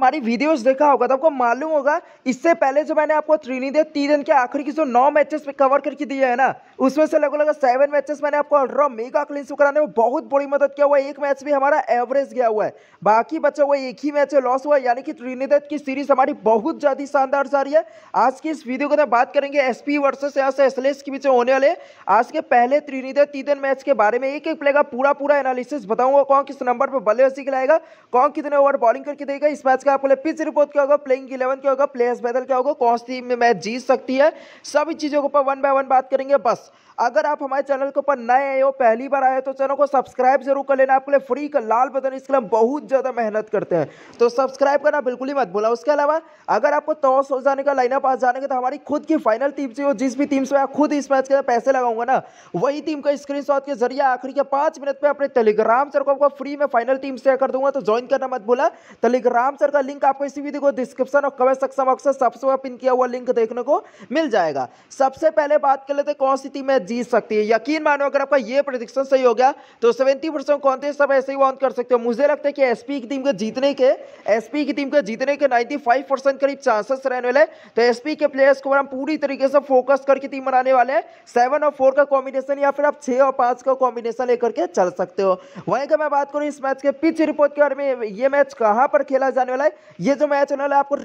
हमारी वीडियोस देखा होगा तो आपको मालूम होगा इससे पहले जो मैंने आपको त्रिनिधि तीरन के आखिरी की जो नौ मैचेस पे कवर करके दिए है ना उसमें से लगभग लगभग सेवन मैचेस मैंने आपको अल्ट्रा मेगा क्लीन सो कराने में बहुत बड़ी मदद किया हुआ एक मैच भी हमारा एवरेज गया हुआ है बाकी बचा हुआ एक ही मैच लॉस हुआ यानी कि त्रिनिधि की सीरीज हमारी बहुत ज़्यादा शानदार जा रही है आज की इस वीडियो को हम बात करेंगे एस पी वर्सेस यहाँ से एसलेस के बीच होने वाले आज के पहले त्रिनिधि तीन मैच के बारे में एक एक प्ले का पूरा पूरा एनालिसिस बताऊंगा कौन किस नंबर पर बल्लेबाजी खिलाएगा कौन कितने ओवर बॉलिंग करके देगा इस मैच रहेगा आपको पिच रिपोर्ट क्या होगा प्लेइंग इलेवन क्या होगा प्लेयर्स बैदल क्या होगा कौन सी में मैच जीत सकती है सभी चीज़ों के ऊपर वन बाय वन बात करेंगे बस अगर आप हमारे चैनल के ऊपर नए आए हो पहली बार आए तो चैनल को सब्सक्राइब जरूर कर लेना आपके लिए फ्री का लाल बटन इसके लिए हम बहुत ज़्यादा मेहनत करते हैं तो सब्सक्राइब करना बिल्कुल ही मत भूला उसके अलावा अगर आपको टॉस हो जाने का लाइनअप आ जाने का तो हमारी खुद की फाइनल टीम से हो जिस भी टीम से मैं खुद इस मैच के अंदर पैसे लगाऊंगा ना वही टीम का स्क्रीन के जरिए आखिरी के पाँच मिनट में अपने टेलीग्राम सर को आपको फ्री में फाइनल टीम शेयर कर दूंगा तो ज्वाइन करना मत भूला टेलीग्राम सर का लिंक आपको इसी वीडियो को डिस्क्रिप्शन और कमेंट सेक्शन बॉक्स से सबसे पिन किया हुआ लिंक देखने को मिल जाएगा सबसे पहले बात कर लेते कौन सी टीम जीत सकती है यकीन मानो अगर आपका ये प्रडिक्शन सही हो गया तो सेवेंटी परसेंट कौन थे सब ऐसे ही ऑन कर सकते हो मुझे लगता है कि एसपी की टीम को जीतने के एसपी की टीम को जीतने के नाइन्टी फाइव परसेंट करीब चांसेस रहने वाले तो एसपी के प्लेयर्स को हम पूरी तरीके से फोकस करके टीम बनाने वाले सेवन और फोर का कॉम्बिनेशन या फिर आप छह और पांच का कॉम्बिनेशन लेकर के चल सकते हो वहीं का मैं बात करूं इस मैच के पिच रिपोर्ट के बारे में ये मैच कहां पर खेला जाने वाला वाला है ये जो मैच होने वाला है आपको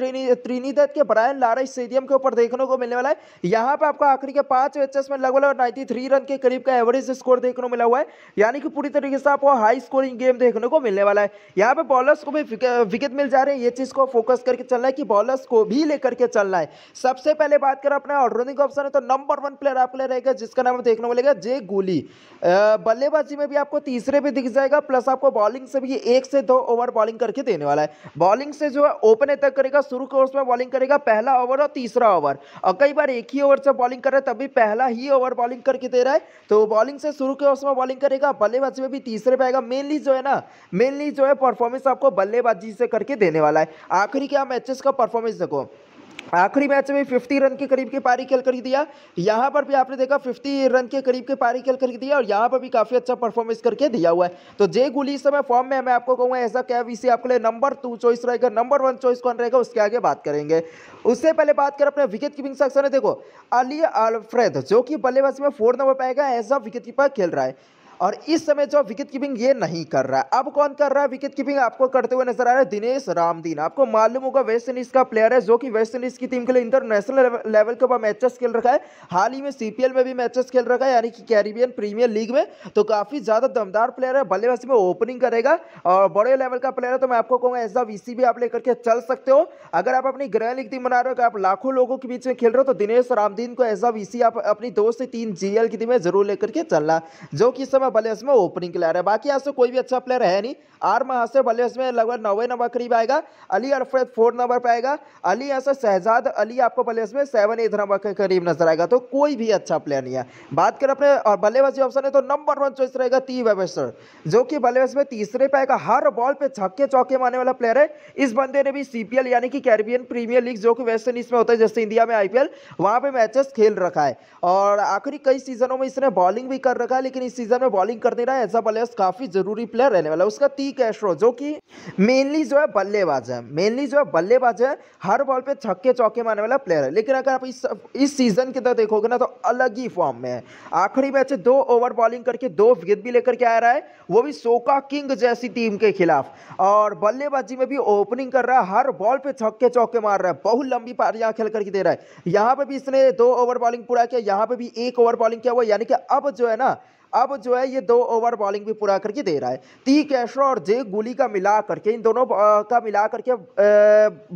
त्रिनीदत के ब्रायन लारा स्टेडियम के ऊपर देखने को मिलने वाला है यहाँ पे आपको आखिरी के पांच मैचेस में लगभग नाइन्टी थ्री रन के करीब का एवरेज स्कोर देखने को मिला हुआ है यानी कि पूरी तरीके से आपको हाई स्कोरिंग गेम देखने को मिलने वाला है यहाँ पे बॉलर्स को भी विकेट मिल जा रहे हैं ये चीज को फोकस करके चलना है कि बॉलर्स को भी लेकर के चलना है सबसे पहले बात करें अपने ऑलराउंडिंग ऑप्शन है तो नंबर वन प्लेयर आपके लिए रहेगा जिसका नाम देखने को मिलेगा जे गोली बल्लेबाजी में भी आपको तीसरे भी दिख जाएगा प्लस आपको बॉलिंग से भी एक से दो ओवर बॉलिंग करके देने वाला है बॉलिंग बॉलिंग से जो है ओपन अटैक करेगा शुरू के ओवर में बॉलिंग करेगा पहला ओवर और तीसरा ओवर और कई बार एक ही ओवर से बॉलिंग कर रहा है तभी पहला ही ओवर बॉलिंग करके दे रहा है तो बॉलिंग से शुरू के ओवर में बॉलिंग करेगा बल्लेबाजी में भी तीसरे पे आएगा मेनली जो है ना मेनली जो है परफॉर्मेंस आपको बल्लेबाजी से करके देने वाला है आखिरी क्या मैचेस का परफॉर्मेंस देखो आखिरी मैच में 50 रन के करीब की पारी खेल कर दिया यहाँ पर भी आपने देखा 50 रन के करीब की पारी खेल कर दिया और यहाँ पर भी काफी अच्छा परफॉर्मेंस करके दिया हुआ है तो जे गुली समय फॉर्म में मैं आपको कहूँगा ऐसा क्या इसे आपके लिए नंबर टू चॉइस रहेगा नंबर वन चॉइस कौन रहेगा उसके आगे बात करेंगे उससे पहले बात करें अपने विकेट कीपिंग सेक्शन में देखो अली अल्फ्रेद जो कि बल्लेबाजी में फोर नंबर पाएगा ऐसा विकेट कीपर खेल रहा है और इस समय जो विकेट कीपिंग ये नहीं कर रहा है अब कौन कर रहा है विकेट कीपिंग आपको करते हुए नजर आ रहा है दिनेश रामदीन आपको मालूम होगा वेस्ट इंडीज का प्लेयर है जो कि वेस्ट इंडीज की टीम के लिए इंटरनेशनल लेवल के ऊपर मैचेस खेल रखा है हाल ही में सीपीएल में भी मैचेस खेल रखा है यानी कि कैरिबियन प्रीमियर लीग में तो काफी ज्यादा दमदार प्लेयर है बल्लेबाजी में ओपनिंग करेगा और बड़े लेवल का प्लेयर है तो मैं आपको कहूँगा ऐसा वीसी भी आप लेकर के चल सकते हो अगर आप अपनी ग्रह लीग टीम बना रहे हो आप लाखों लोगों के बीच में खेल रहे हो तो दिनेश रामदीन को एज अ वीसी आप अपनी दो से तीन जीएल की टीम में जरूर लेकर के चलना जो कि इस समय में भले इसमें ओपनिंग प्लेयर है बाकी यहाँ से तो कोई भी अच्छा प्लेयर है नहीं आर्म यहाँ से भले इसमें लगभग नौवे नंबर करीब आएगा अली अरफत फोर नंबर पर आएगा अली यहाँ से शहजाद अली आपको भले इसमें सेवन एथ नंबर के करीब नजर आएगा तो कोई भी अच्छा प्लेयर नहीं है बात करें अपने और बल्लेबाजी ऑप्शन है तो नंबर वन चॉइस रहेगा ती वेबेस्टर जो कि बल्लेबाज में तीसरे पे आएगा हर बॉल पर छक्के चौके मारने वाला प्लेयर है इस बंदे ने भी सी यानी कि कैरिबियन प्रीमियर लीग जो कि वेस्ट इंडीज में होता है जैसे इंडिया में आईपीएल वहां पर मैचेस खेल रखा है और आखिरी कई सीजनों में इसने बॉलिंग भी कर रखा है लेकिन इस सीजन में बॉलिंग कर नहीं रहा है एज अ बल्लेबाज काफ़ी ज़रूरी प्लेयर रहने वाला है उसका ती कैशरो जो कि मेनली जो है बल्लेबाज है मेनली जो है बल्लेबाज है हर बॉल पे छक्के चौके मारने वाला प्लेयर है लेकिन अगर आप इस इस सीज़न के अंदर देखोगे ना तो अलग ही फॉर्म में है आखिरी मैच दो ओवर बॉलिंग करके दो विकेट भी लेकर के आ रहा है वो भी सोका किंग जैसी टीम के खिलाफ और बल्लेबाजी में भी ओपनिंग कर रहा है हर बॉल पे छक्के चौके मार रहा है बहुत लंबी पारियां खेल करके दे रहा है यहाँ पर भी इसने दो ओवर बॉलिंग पूरा किया यहाँ पर भी एक ओवर बॉलिंग किया हुआ यानी कि अब जो है ना अब जो है ये दो ओवर बॉलिंग भी पूरा करके दे रहा है ती कैशो और जे गुली का मिला करके इन दोनों का मिला करके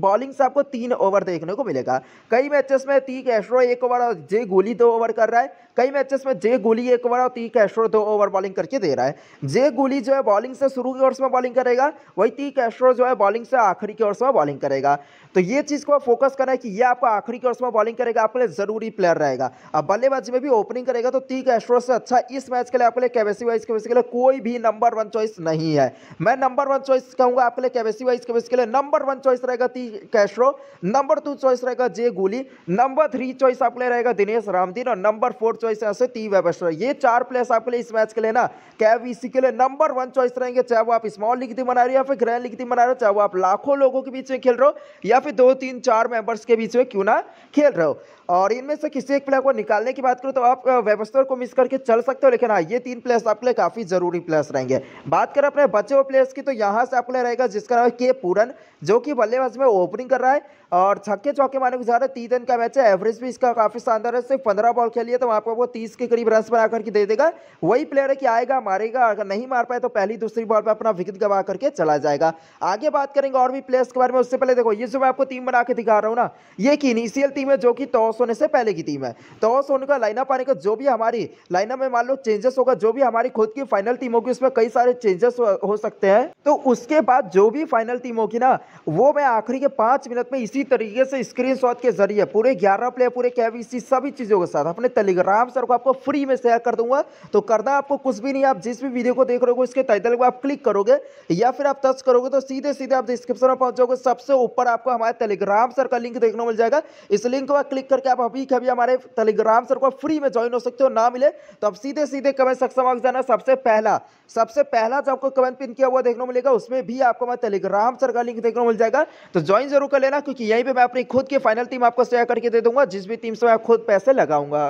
बॉलिंग से आपको तीन ओवर देखने को मिलेगा कई मैचेस में ती कैशरो एक ओवर और जे गोली दो ओवर कर रहा है कई मैचेस में जे गोली एक ओवर और ती कैशरो दो ओवर बॉलिंग करके दे रहा है जे गोली जो है बॉलिंग से शुरू की ओर से बॉलिंग करेगा वही ती कैशरो जो है बॉलिंग से आखिरी की ओर से बॉलिंग करेगा तो ये चीज़ को फोकस करना है कि ये आपका आखिरी के में बॉलिंग करेगा आपके लिए जरूरी प्लेयर रहेगा अब बल्लेबाजी में भी ओपनिंग करेगा तो तीन एस्ट्रो से अच्छा इस मैच के लिए आपके लिए केवेसी वाइज के लिए कोई भी नंबर वन चॉइस नहीं है मैं नंबर वन चॉइस कहूंगा आपके लिए केवेसी वाइज के लिए नंबर वन चॉइस रहेगा ती कैश्रो नंबर टू चॉइस रहेगा जे गोली नंबर थ्री चॉइस आपके लिए रहेगा दिनेश रामदीन और नंबर फोर चॉइस यहाँ से ती वेबेस्टर ये चार प्लेयर्स आपके लिए इस मैच के लिए ना केवीसी के लिए नंबर वन चॉइस रहेंगे चाहे वो आप स्मॉल लिख दी बना रहे हो या फिर ग्रैंड लिख दी बना रहे हो चाहे वो आप लाखों लोगों के बीच में खेल रहे हो या या फिर दो तीन चार मेंबर्स के बीच में क्यों ना खेल रहे हो और इनमें से किसी एक प्लेयर को निकालने की बात करो तो आप वेबस्टर को मिस करके चल सकते हो लेकिन हाँ ये तीन प्लेयर्स आपके लिए काफ़ी ज़रूरी प्लेयर्स रहेंगे बात करें अपने बचे हुए प्लेयर्स की तो यहाँ से आपके लिए रहेगा जिसका नाम के पूरन जो कि बल्लेबाज में ओपनिंग कर रहा है और छक्के चौके मारने को ज़्यादा तीन रन का मैच है एवरेज भी इसका काफ़ी शानदार है सिर्फ पंद्रह बॉल खेलिए तो आपको वो तीस के करीब रन बना करके दे देगा वही प्लेयर है कि आएगा मारेगा अगर नहीं मार पाए तो पहली दूसरी बॉल पर अपना विकेट गवा करके चला जाएगा आगे बात करेंगे और भी प्लेयर्स के बारे में उससे पहले देखो ये जो मैं आपको टीम बना के दिखा रहा हूँ ना ये एक इनिशियल टीम है जो कि टॉस होने से पहले की टीम है टॉस होने का लाइनअप आने का जो भी हमारी लाइनअप में मान लो चेंजेस होगा जो भी हमारी खुद की फाइनल टीम होगी उसमें कई सारे चेंजेस हो सकते हैं तो उसके बाद जो भी फाइनल टीम होगी ना वो मैं आखिरी के पांच मिनट में इसी इसी तरीके से स्क्रीनशॉट के जरिए पूरे ग्यारह प्लेयर पूरे केवीसी सभी चीज़ों के साथ अपने टेलीग्राम सर को आपको फ्री में शेयर कर दूंगा तो करना आपको कुछ भी नहीं आप जिस भी वीडियो को देख रहे हो इसके टाइटल को आप क्लिक करोगे या फिर आप टच करोगे तो सीधे सीधे आप डिस्क्रिप्शन में पहुंचोगे सबसे ऊपर आपको हमारे टेलीग्राम सर का लिंक देखने मिल जाएगा इस लिंक को क्लिक करके आप अभी कभी हमारे टेलीग्राम सर को फ्री में ज्वाइन हो सकते हो ना मिले तो आप सीधे सीधे कमेंट सक्सम आग जाना सबसे पहला सबसे पहला जो आपको कमेंट पिन किया हुआ देखने को मिलेगा उसमें भी आपको हमारे टेलीग्राम सर का लिंक देखने को मिल जाएगा तो ज्वाइन जरूर कर लेना क्योंकि यहीं पे मैं अपनी खुद की फाइनल टीम आपको शेयर करके दे दूंगा जिस भी टीम से मैं खुद पैसे लगाऊंगा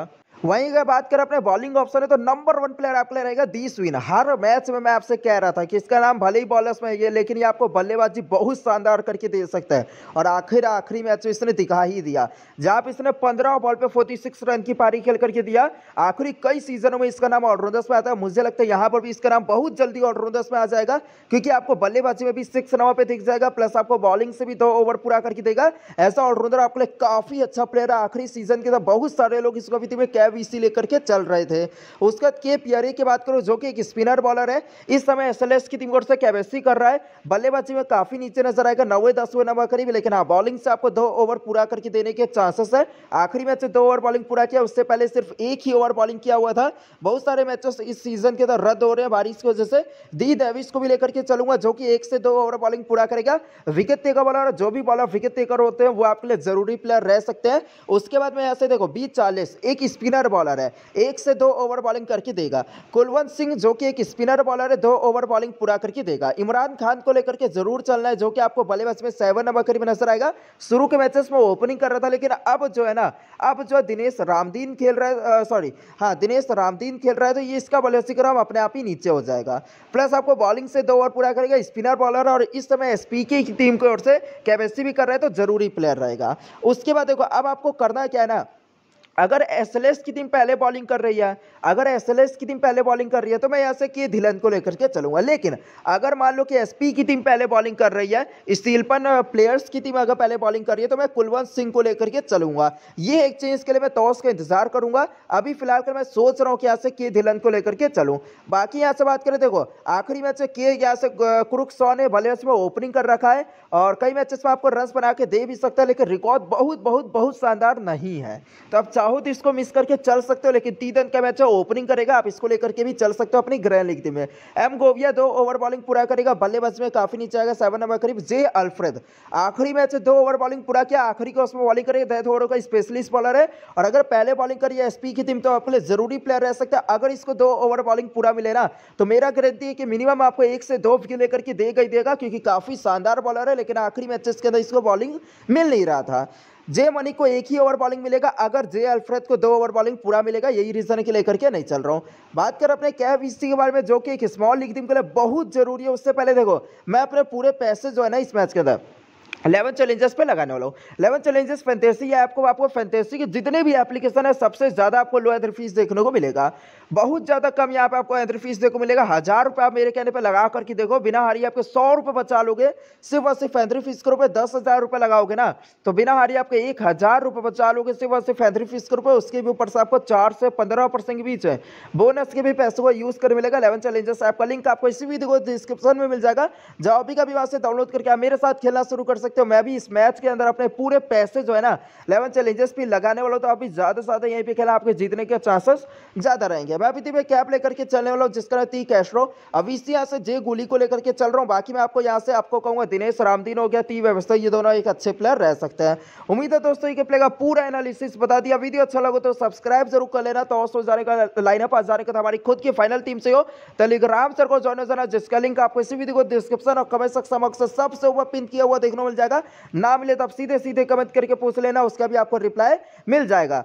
वहीं अगर बात करें अपने बॉलिंग ऑप्शन है तो नंबर वन प्लेयर आपके लिए रहेगा दी विन हर मैच में मैं आपसे कह रहा था कि इसका नाम भले ही बॉलर्स में है लेकिन ये आपको बल्लेबाजी बहुत शानदार करके दे सकता है और आखिर आखिरी मैच में तो इसने दिखा ही दिया जहाँ पर इसने पंद्रह बॉल पे फोर्टी सिक्स रन की पारी खेल करके दिया आखिरी कई सीजनों में इसका नाम ऑलराउंडर्स में आता है मुझे लगता है यहाँ पर भी इसका नाम बहुत जल्दी ऑलराउंडर्स में आ जाएगा क्योंकि आपको बल्लेबाजी में भी सिक्स नंबर पर दिख जाएगा प्लस आपको बॉलिंग से भी दो ओवर पूरा करके देगा ऐसा ऑलराउंडर आपके लिए काफ़ी अच्छा प्लेयर है आखिरी सीजन के साथ तो बहुत सारे लोग इसको अभी में कैब फाइव इसी लेकर के चल रहे थे उसके बाद के पियरी e की बात करो जो कि एक स्पिनर बॉलर है इस समय एस की टीम की ओर से कैबेसी कर रहा है बल्लेबाजी में काफ़ी नीचे नजर आएगा नब्बे दसवें नंबर करीब लेकिन हाँ बॉलिंग से आपको दो ओवर पूरा करके देने के चांसेस है आखिरी मैच में दो ओवर बॉलिंग पूरा किया उससे पहले सिर्फ एक ही ओवर बॉलिंग किया हुआ था बहुत सारे मैचेस इस सीजन के अंदर रद्द हो रहे हैं बारिश की वजह से दी डेविस को भी लेकर के चलूंगा जो कि एक से दो ओवर बॉलिंग पूरा करेगा विकेट टेकर बॉलर जो भी बॉलर विकेट टेकर होते हैं वो आपके लिए जरूरी प्लेयर रह सकते हैं उसके बाद में ऐसे देखो बी चालीस एक स्पिनर स्पिनर बॉलर है एक से दो ओवर बॉलिंग करके देगा कुलवंत सिंह जो कि एक स्पिनर बॉलर है दो ओवर बॉलिंग पूरा करके देगा इमरान खान को लेकर के जरूर चलना है जो कि आपको बल्लेबाज में सेवन नंबर करीब नजर आएगा शुरू के मैचेस में ओपनिंग कर रहा था लेकिन अब जो है ना अब जो दिनेश रामदीन खेल रहा है सॉरी हाँ दिनेश रामदीन खेल रहा है तो ये इसका बल्लेबाजीक्रम अपने आप ही नीचे हो जाएगा प्लस आपको बॉलिंग से दो ओवर पूरा करेगा स्पिनर बॉलर और इस समय एस की टीम की ओर से कैपेसिटी भी कर रहे है तो जरूरी प्लेयर रहेगा उसके बाद देखो अब आपको करना क्या है ना अगर एस की टीम पहले बॉलिंग कर रही है अगर एस की टीम पहले बॉलिंग कर रही है तो मैं यहाँ से कि धिलन को लेकर के चलूंगा लेकिन अगर मान लो कि एस की टीम पहले बॉलिंग कर रही है स्टीलपन प्लेयर्स uh, की टीम अगर पहले बॉलिंग कर रही है तो मैं कुलवंत सिंह को लेकर के चलूंगा ये एक चेंज के लिए मैं टॉस का इंतजार करूंगा अभी फिलहाल कर मैं सोच रहा हूँ कि यहाँ से के धिलन को लेकर के चलूँ बाकी यहाँ से बात करें देखो आखिरी मैच के यहाँ से कुरुक uh, सौ ने भले उसमें ओपनिंग कर रखा है और कई मैचेस में आपको रन बना के दे भी सकता है लेकिन रिकॉर्ड बहुत बहुत बहुत शानदार नहीं है तो चाहो चाहो तो इसको मिस करके चल सकते हो लेकिन तीन तीदन का मैच है ओपनिंग करेगा आप इसको लेकर के भी चल सकते हो अपनी ग्रैंड लीग में एम गोविया दो ओवर बॉलिंग पूरा करेगा बल्लेबाज में काफी नीचे आएगा सेवन नंबर करीब जे अल्फ्रेड आखिरी मैच दो ओवर बॉलिंग पूरा किया आखिरी को उसमें बॉलिंग करेगा दैथ ओवर का स्पेशलिस्ट बॉलर है और अगर पहले बॉलिंग करिए एसपी की टीम तो आपके लिए जरूरी प्लेयर रह सकता है अगर इसको दो ओवर बॉलिंग पूरा मिले ना तो मेरा गारंटी है कि मिनिमम आपको एक से दो विकेट लेकर के देगा ही देगा क्योंकि काफी शानदार बॉलर है लेकिन आखिरी मैचेस के अंदर इसको बॉलिंग मिल नहीं रहा था जे मनी को एक ही ओवर बॉलिंग मिलेगा अगर जे अल्फ्रेड को दो ओवर बॉलिंग पूरा मिलेगा यही रीजन के लेकर के नहीं चल रहा हूँ बात कर अपने कैब हिस्ट्री के बारे में जो कि एक स्मॉल लीग टीम के लिए बहुत जरूरी है उससे पहले देखो मैं अपने पूरे पैसे जो है ना इस मैच के अंदर इलेवन चैलेंजेस पे लगाने वाला हूँ इलेवन चैलेंजेस फैंतेसी ऐप को आपको फैंटेसी के जितने भी एप्लीकेशन है सबसे ज़्यादा आपको लोअर फीस देखने को मिलेगा बहुत ज़्यादा कम यहाँ पे आपको एंट्री फीस देखो मिलेगा हज़ार रुपये आप मेरे कहने पे लगा करके देखो बिना हारी आपके सौ रुपये बचा लोगे सिर्फ और सिर्फ एंट्री फीस के रुपये दस हज़ार रुपये लगाओगे ना तो बिना हारी आपके एक हज़ार रुपये बचा लोगे सिर्फ और सिर्फ एंट्री फीस के रुपये उसके भी ऊपर से आपको चार से पंद्रह परसेंट के बीच है बोनस के भी पैसों को यूज़ कर मिलेगा इलेवन चैलेंजेस ऐप का लिंक आपको इसी वीडियो डिस्क्रिप्शन में मिल जाएगा जवाबी का भी वहाँ से डाउनलोड करके आप मेरे साथ खेलना शुरू कर सकते हो मैं भी इस मैच के अंदर अपने पूरे पैसे जो है ना इलेवन चैलेंजेस भी लगाने वाला तो अभी ज़्यादा से ज़्यादा यहीं पर खेला आपके जीतने के चांसेस ज़्यादा रहेंगे मैं में कैप लेकर के चलने वाला हूँ कैश रो अभी इसी यहाँ से जे गोली को लेकर के चल रहा हूँ बाकी मैं आपको यहाँ से आपको कहूँगा दिनेश रामदीन हो गया ती व्यवस्था ये दोनों एक अच्छे प्लेयर रह सकते हैं उम्मीद है दोस्तों के प्ले का पूरा एनालिसिस बता दिया वीडियो अच्छा लगे तो सब्सक्राइब जरूर कर लेना तो हो जाने का लाइनअप आ जाने का हमारी खुद की फाइनल टीम से हो टेलीग्राम सर को जॉइन हो जाना जिसका लिंक आपको इसी वीडियो को डिस्क्रिप्शन और कमेंट सेक्शन बॉक्स सबसे ऊपर पिन किया हुआ देखने मिल जाएगा नाम मिले तो आप सीधे सीधे कमेंट करके पूछ लेना उसका भी आपको रिप्लाई मिल जाएगा